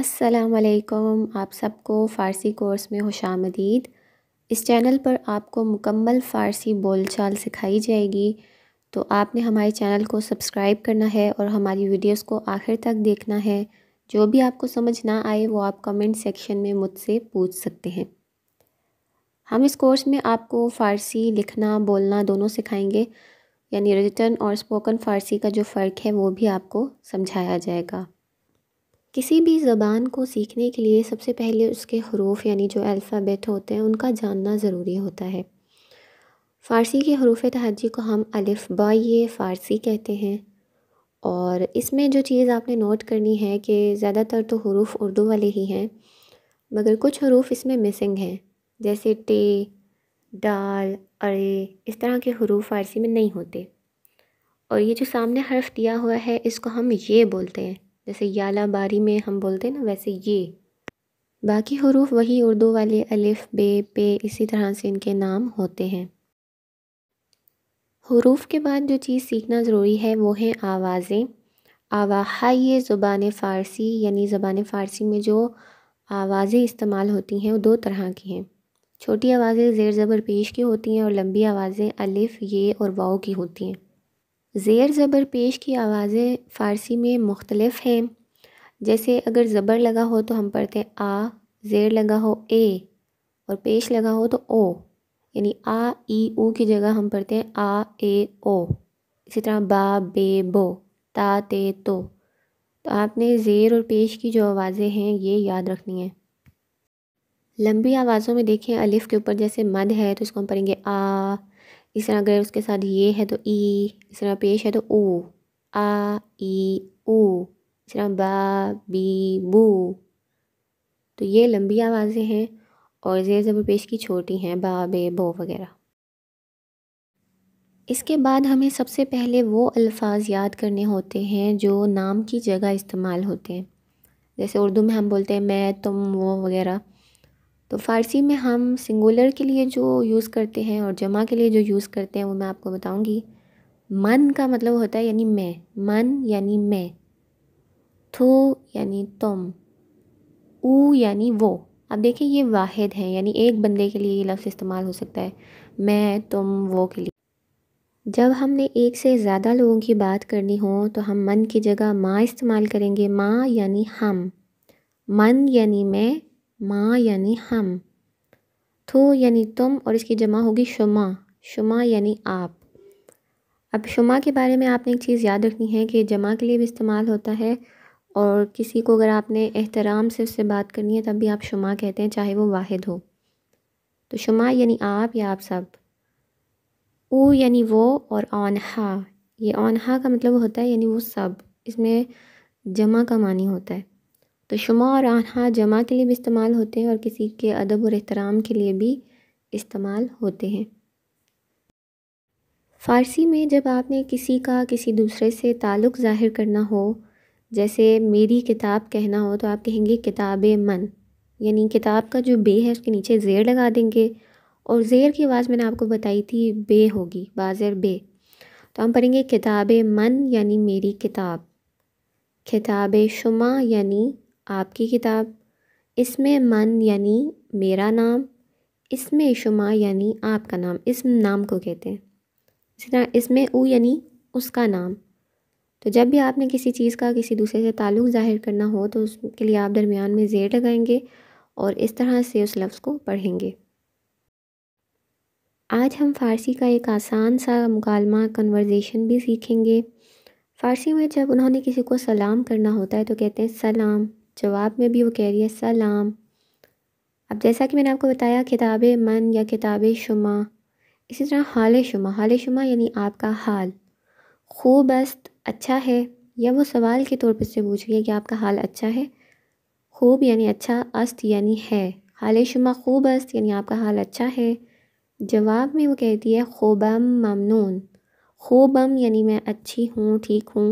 असलकम आप सबको फ़ारसी कोर्स में खुश आमदीद इस चैनल पर आपको मुकम्मल फ़ारसी बोलचाल सिखाई जाएगी तो आपने हमारे चैनल को सब्सक्राइब करना है और हमारी वीडियोस को आखिर तक देखना है जो भी आपको समझ ना आए वो आप कमेंट सेक्शन में मुझसे पूछ सकते हैं हम इस कोर्स में आपको फ़ारसी लिखना बोलना दोनों सिखाएंगे यानी रिटर्न और स्पोकन फ़ारसी का जो फ़र्क है वो भी आपको समझाया जाएगा किसी भी ज़बान को सीखने के लिए सबसे पहले उसके हरूफ यानी जो अल्फ़ाबेट होते हैं उनका जानना ज़रूरी होता है फ़ारसी के हरूफ तहजी को हम अलिफ़ बा ये फ़ारसी कहते हैं और इसमें जो चीज़ आपने नोट करनी है कि ज़्यादातर तो हरूफ उर्दू वाले ही हैं मगर कुछ हरूफ इसमें मिसिंग हैं जैसे टे डाल अरे इस तरह के हरूफ फ़ारसी में नहीं होते और ये जो सामने हर्फ दिया हुआ है इसको हम ये बोलते हैं जैसे याला बारी में हम बोलते हैं ना वैसे ये बाकी हरूफ वही उर्दू वाले अलिफ बे पे इसी तरह से इनके नाम होते हैं हरूफ के बाद जो चीज़ सीखना ज़रूरी है वो हैं आवाज़ें आवाहा ये ज़ुबान फ़ारसी यानी ज़बान फ़ारसी में जो आवाज़ें इस्तेमाल होती हैं वो दो तरह की हैं छोटी आवाज़ें ज़ेर ज़बर पेश की होती हैं और लंबी आवाज़ें अलिफ़ ये और वाओ की होती हैं ज़ेर ज़बर पेश की आवाज़ें फ़ारसी में मुख्तलफ़ हैं जैसे अगर ज़बर लगा हो तो हम पढ़ते हैं आ ज़ेर लगा हो ए और पेश लगा हो तो ओ यानी आ ई ऊ की जगह हम पढ़ते हैं आ ए ओ इसी तरह बा बे बो ता ते तो तो आपने ज़ेर और पेश की जो आवाज़ें हैं ये याद रखनी है लंबी आवाज़ों में देखें अलिफ़ के ऊपर जैसे मद है तो इसको हम पढ़ेंगे आ इस तरह अगर उसके साथ ये है तो ई इस तरह पेश है तो ऊ आ ई ऊ इस तरह बा बी बू तो ये लंबी आवाज़ें हैं और जेर ज़बर पेश की छोटी हैं बा बे बो वगैरह इसके बाद हमें सबसे पहले वो अल्फाज याद करने होते हैं जो नाम की जगह इस्तेमाल होते हैं जैसे उर्दू में हम बोलते हैं मैं तुम वो वगैरह तो फ़ारसी में हम सिंगुलर के लिए जो यूज़ करते हैं और जमा के लिए जो यूज़ करते हैं वो मैं आपको बताऊंगी मन का मतलब होता है यानी मैं मन यानी मैं थो यानी तुम ऊ यानी वो अब देखिए ये वाहिद हैं यानी एक बंदे के लिए ये लफ्ज़ इस्तेमाल हो सकता है मैं तुम वो के लिए जब हमने एक से ज़्यादा लोगों की बात करनी हो तो हम मन की जगह माँ इस्तेमाल करेंगे माँ यानी हम मन यानी मैं माँ यानी हम थो यानी तुम और इसकी जमा होगी शुमा शुमा यानी आप अब शुमा के बारे में आपने एक चीज़ याद रखनी है कि जमा के लिए भी इस्तेमाल होता है और किसी को अगर आपने एहतराम से उससे बात करनी है तब भी आप शुमा कहते हैं चाहे वो वाहिद हो तो शुमा यानी आप या आप सब उ यानी वो और ओनहा ये ओनहा का मतलब होता है यानी वो सब इसमें जमा का मानी होता है तो शुमा और आना जमा के लिए भी इस्तेमाल होते हैं और किसी के अदब और एहतराम के लिए भी इस्तेमाल होते हैं फ़ारसी में जब आपने किसी का किसी दूसरे से ताल्लुक़ ज़ाहिर करना हो जैसे मेरी किताब कहना हो तो आप कहेंगे किताब मन यानी किताब का जो बे है उसके नीचे ज़ेर लगा देंगे और ज़ेर की आवाज़ मैंने आपको बताई थी बे होगी बाजर बे तो हम पढ़ेंगे किताब मन यानी मेरी किताब किताब शुमा यानी आपकी किताब इसमें मन यानी मेरा नाम इसमें शुमा यानी आपका नाम इस नाम को कहते हैं इसी तरह इसमें ऊ यानी उसका नाम तो जब भी आपने किसी चीज़ का किसी दूसरे से ताल्लुक़ ज़ाहिर करना हो तो उसके लिए आप दरमियान में ज़ेर लगाएंगे और इस तरह से उस लफ्ज़ को पढ़ेंगे आज हम फ़ारसी का एक आसान सा मुकालमा कन्वर्जेशन भी सीखेंगे फ़ारसी में जब उन्होंने किसी को सलाम करना होता है तो कहते हैं सलाम जवाब में भी वो कह रही है सलाम अब जैसा कि मैंने आपको बताया किताब मन या किताब शुमा इसी तरह हाल शुमा हाल शुमा यानी आपका हाल खूब अस्त अच्छा है या वो सवाल के तौर पर से पूछ रही है कि आपका हाल अच्छा है खूब यानी अच्छा अस्त यानी है हाल शुमा खूब अस्त यानी आपका हाल अच्छा है जवाब में वो कहती है खूबम ममनून खूबम यानी मैं अच्छी हूँ ठीक हूँ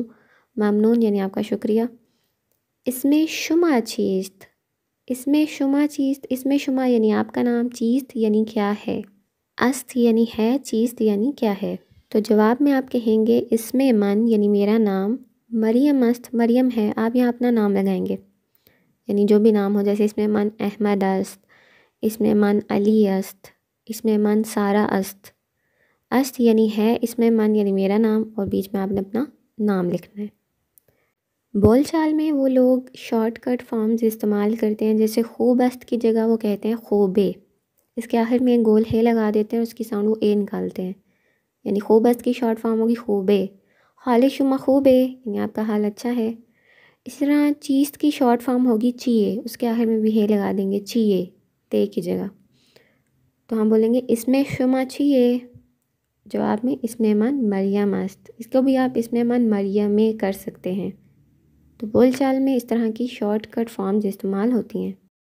ममनून यानी आपका शुक्रिया इसमें शुमा चीस्त इसमें शुमा चीस्त इसमें शुमा यानी आपका नाम चीस्त यानी क्या है अस्त यानी है चीज़ यानी क्या है तो जवाब में आप कहेंगे इसमें मन यानी मेरा नाम मरियम अस्त मरियम है आप यहाँ अपना नाम लगाएंगे यानी जो भी नाम हो जैसे इसमें मन अहमद अस्त इसमें मन अली अस्त इसमें मन सारा अस्त अस्त यानी है इसमें मन यानी मेरा नाम और बीच में आपने अपना नाम लिखना है बोलचाल में वो लोग शॉर्टकट फॉर्म्स इस्तेमाल करते हैं जैसे खूबस्त की जगह वो कहते हैं खूबे इसके आखिर में एक गोल हे लगा देते हैं उसकी साउंड वो ए निकालते हैं यानी खूबस्त की शॉर्ट फॉर्म होगी खूबे हाल शुमा खूबे यानी आपका हाल अच्छा है इसी तरह चीज़ की शॉर्ट फॉर्म होगी चिए उसके आखिर में भी हे लगा देंगे चिए ते की जगह तो हम बोलेंगे इसमें शुमा चिए जवाब में इसमें मन मरियम अस्त इसको भी आप इसमें मन मरियम में कर सकते हैं तो बोलचाल में इस तरह की शॉर्टकट फॉर्म्स इस्तेमाल होती हैं